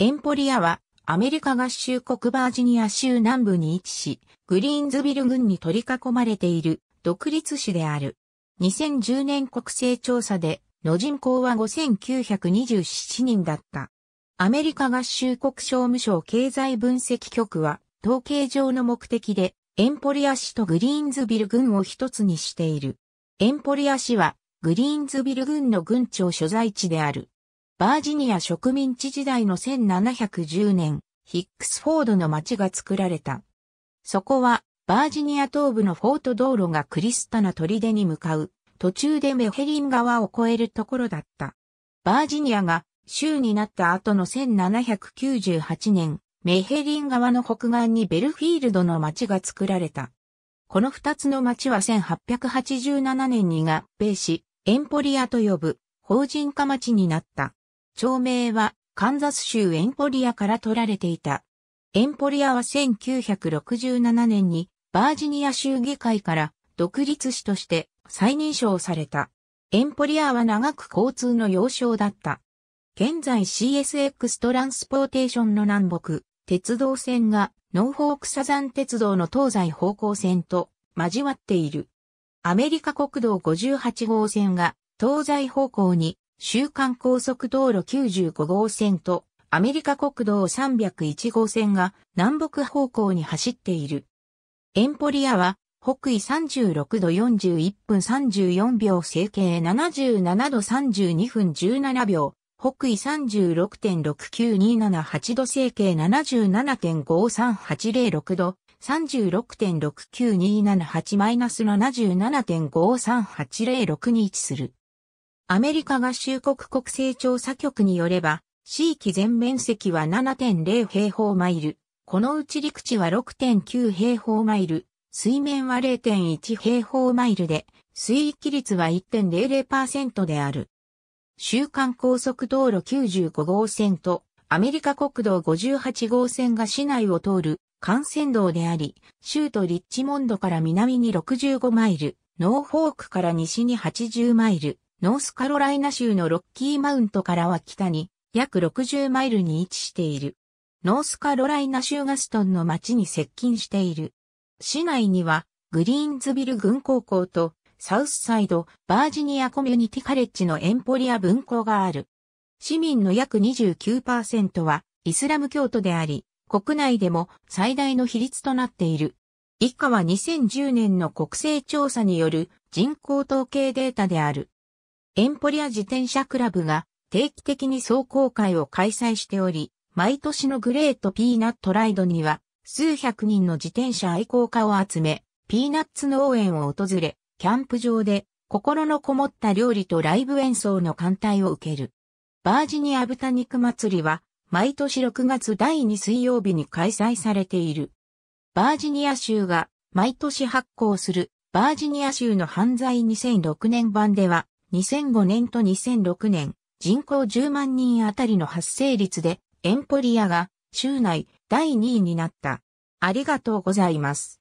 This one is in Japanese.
エンポリアはアメリカ合衆国バージニア州南部に位置し、グリーンズビル郡に取り囲まれている独立市である。2010年国勢調査で、の人口は5927人だった。アメリカ合衆国商務省経済分析局は、統計上の目的で、エンポリア市とグリーンズビル郡を一つにしている。エンポリア市は、グリーンズビル郡の郡庁所在地である。バージニア植民地時代の1710年、ヒックスフォードの町が作られた。そこは、バージニア東部のフォート道路がクリスタナ砦に向かう、途中でメヘリン川を越えるところだった。バージニアが州になった後の1798年、メヘリン川の北岸にベルフィールドの町が作られた。この二つの町は1887年に合併し、エンポリアと呼ぶ法人化町になった。町名はカンザス州エンポリアから取られていた。エンポリアは1967年にバージニア州議会から独立市として再認証された。エンポリアは長く交通の要衝だった。現在 CSX トランスポーテーションの南北、鉄道線がノーフォークサザン鉄道の東西方向線と交わっている。アメリカ国道58号線が東西方向に週間高速道路95号線とアメリカ国道301号線が南北方向に走っている。エンポリアは北緯36度41分34秒整形77度32分17秒、北緯36.69278度整形77.53806度、36.69278-77.53806に位置する。アメリカ合衆国国勢調査局によれば、地域全面積は7.0平方マイル。このうち陸地は6.9平方マイル、水面は0.1平方マイルで、水域率は1.00%である。週間高速道路95号線と、アメリカ国道58号線が市内を通る幹線道であり、州都リッチモンドから南に65マイル、ノーフォークから西に80マイル、ノースカロライナ州のロッキーマウントからは北に約60マイルに位置している。ノースカロライナ州ガストンの町に接近している。市内にはグリーンズビル軍高校とサウスサイドバージニアコミュニティカレッジのエンポリア分校がある。市民の約29%はイスラム教徒であり、国内でも最大の比率となっている。以下は2010年の国勢調査による人口統計データである。エンポリア自転車クラブが定期的に総行会を開催しており、毎年のグレートピーナットライドには数百人の自転車愛好家を集め、ピーナッツ農園を訪れ、キャンプ場で心のこもった料理とライブ演奏の艦隊を受ける。バージニア豚肉祭りは毎年6月第2水曜日に開催されている。バージニア州が毎年発行するバージニア州の犯罪2006年版では2005年と2006年、人口10万人あたりの発生率で、エンポリアが州内第2位になった。ありがとうございます。